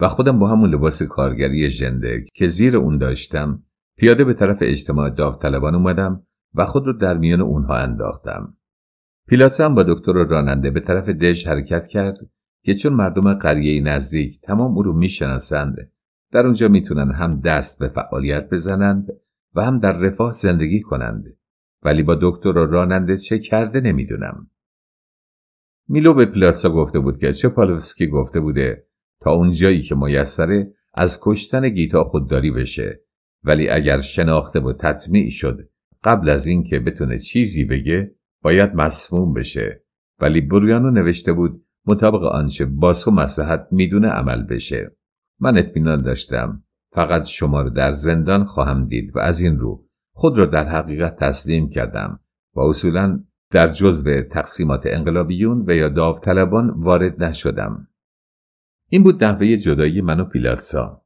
و خودم با همون لباس کارگری ژنده که زیر اون داشتم پیاده به طرف اجتماع داوطلبان اومدم و خود رو در میان اونها انداختم. پیلاتس هم با دکتر راننده به طرف دژ حرکت کرد که چون مردم قریه نزدیک تمام او رو میشناسند در اونجا میتونن هم دست به فعالیت بزنند و هم در رفاه زندگی کنند ولی با دکتر راننده چه کرده نمیدونم میلو به پلاسا گفته بود که چه پالوسکی گفته بوده تا اونجایی که میسره از کشتن گیتا خودداری بشه ولی اگر شناخته و تطمیع شد قبل از اینکه بتونه چیزی بگه باید مسموم بشه ولی بریانو نوشته بود مطابق آنچه باسو مسلحت میدونه عمل بشه من اطمینان داشتم فقط شما رو در زندان خواهم دید و از این رو خود را در حقیقت تسلیم کردم و اصولا در جزو تقسیمات انقلابیون و یا داوطلبان وارد نشدم این بود نحوه جدایی من و پیلاتسا،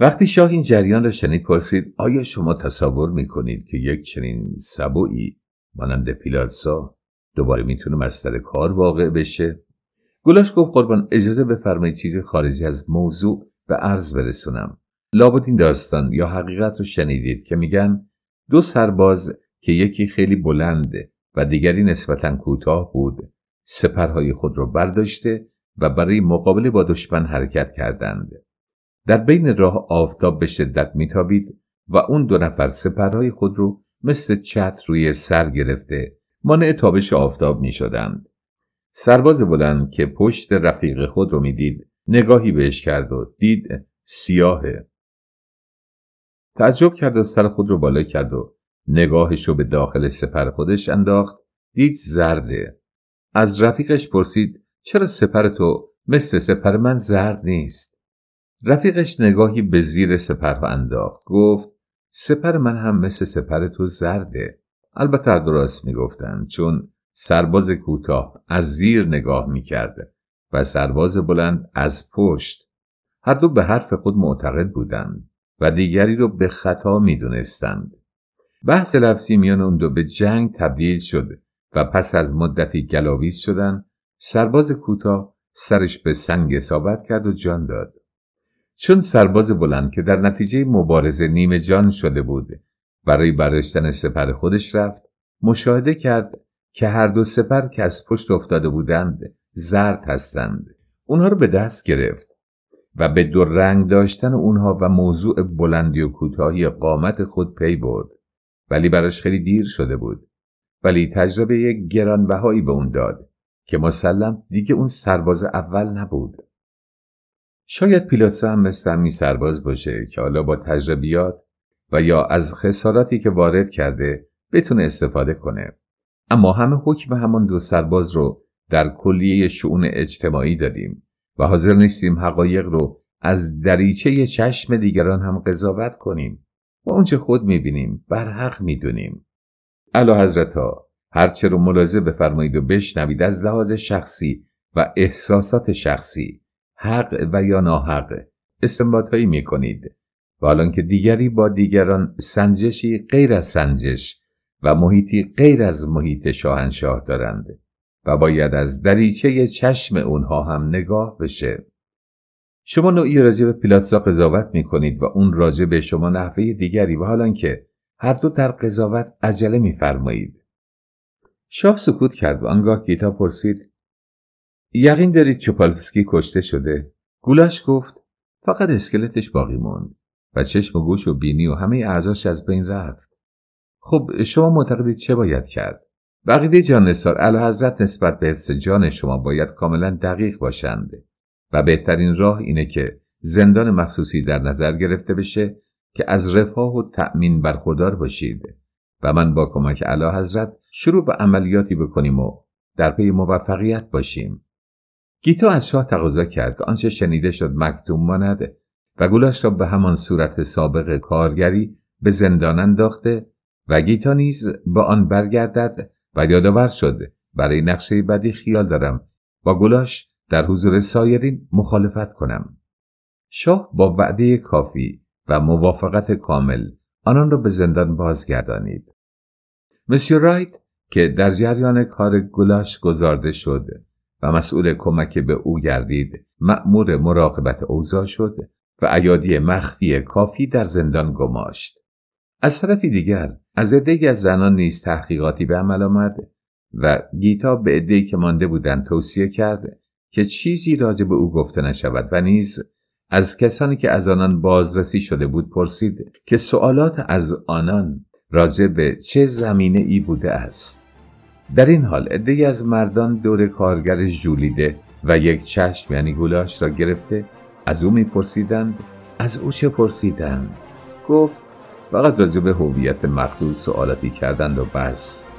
وقتی شاه این جریان را شنید پرسید آیا شما تصور میکنید که یک چنین سبوعی مانند پیلاتسا دوباره میتونه مستر کار واقع بشه گلاش گفت قربان اجازه بفرمایید چیز خارجی از موضوع به عرض برسونم لابد این داستان یا حقیقت رو شنیدید که میگن دو سرباز که یکی خیلی بلنده و دیگری نسبتا کوتاه بود سپرهای خود را برداشته و برای مقابله با دشمن حرکت کردند در بین راه آفتاب به شدت میتابید و اون دو نفر سپرهای خود رو مثل چتر روی سر گرفته مانع تابش آفتاب می سرباز بلند که پشت رفیق خود رو میدید نگاهی بهش کرد و دید سیاهه. تعجب کرد و سر خود رو بالا کرد و نگاهش رو به داخل سپر خودش انداخت دید زرده. از رفیقش پرسید چرا سپر تو مثل سپر من زرد نیست؟ رفیقش نگاهی به زیر سپرها انداخت گفت سپر من هم مثل سپر تو زرده البته درست میگفتم چون سرباز کوتاه از زیر نگاه میکرده و سرباز بلند از پشت هر دو به حرف خود معتقد بودند و دیگری رو به خطا میدونستند بحث لفظی میان اون دو به جنگ تبدیل شد و پس از مدتی گلاویز شدن سرباز کوتاه سرش به سنگ اصابت کرد و جان داد چون سرباز بلند که در نتیجه مبارزه نیمه جان شده بود برای برداشتن سپر خودش رفت مشاهده کرد که هر دو سپر که از پشت افتاده بودند زرد هستند اونها رو به دست گرفت و به دو رنگ داشتن اونها و موضوع بلندی و کوتاهی قامت خود پی برد ولی براش خیلی دیر شده بود ولی تجربه یک گرانبهایی به اون داد که مسلم دیگه اون سرباز اول نبود شاید پیلاتسا هم مثل همین سرباز باشه که حالا با تجربیات و یا از خساراتی که وارد کرده بتونه استفاده کنه اما همه حکم همان دو سرباز رو در کلیه شعون اجتماعی دادیم و حاضر نیستیم حقایق رو از دریچه چشم دیگران هم قضاوت کنیم و اونچه خود میبینیم برحق حق میدونیم اعلی حضرت ها هرچه رو ملاحظه بفرمایید و بشنوید از لحاظ شخصی و احساسات شخصی حق و یا ناحق استنباط هایی می کنید و الان که دیگری با دیگران سنجشی غیر از سنجش و محیطی غیر از محیط شاهنشاه دارند و باید از دریچه چشم اونها هم نگاه بشه شما نوعی راجع به پیلاتسا قضاوت می کنید و اون راجع به شما نحوه دیگری و حالا که هر دو در قضاوت عجله میفرمایید شاه سکوت کرد و آنگاه گیتا پرسید یقین دارید چوپالفسکی کشته شده گولاش گفت فقط اسکلتش باقی موند و چشم و گوش و بینی و همه اعضاش از بین رفت خب شما معتقدید چه باید کرد بقیده جان نصار حضرت نسبت به حفظ جان شما باید کاملا دقیق باشند و بهترین راه اینه که زندان مخصوصی در نظر گرفته بشه که از رفاه و تأمین برخوردار باشید و من با کمک علا حضرت شروع به عملیاتی بکنیم و در پی موفقیت باشیم گیتو از شاه تقاضا کرد آنچه شنیده شد مکتوم ماند و گولاش را به همان صورت سابق کارگری به زندان انداخته و گیتا نیز به آن برگردد و یادآور شد برای نقشه بدی خیال دارم با گلاش در حضور سایرین مخالفت کنم شاه با وعده کافی و موافقت کامل آنان را به زندان بازگردانید مسیو رایت که در جریان کار گلاش گذارده شد و مسئول کمک به او گردید مأمور مراقبت اوضاع شد و ایادی مخفی کافی در زندان گماشت از طرفی دیگر از عدهای از زنان نیز تحقیقاتی به عمل آمد و گیتا به عدهای که مانده بودند توصیه کرد که چیزی راجع به او گفته نشود و نیز از کسانی که از آنان بازرسی شده بود پرسید که سوالات از آنان راجع به چه زمینه ای بوده است در این حال ای از مردان دور کارگر جولیده و یک چشم یعنی گلاش را گرفته از او میپرسیدند از او چه پرسیدند گفت فقط راجع به هویت مخلوط سوالاتی کردند و بس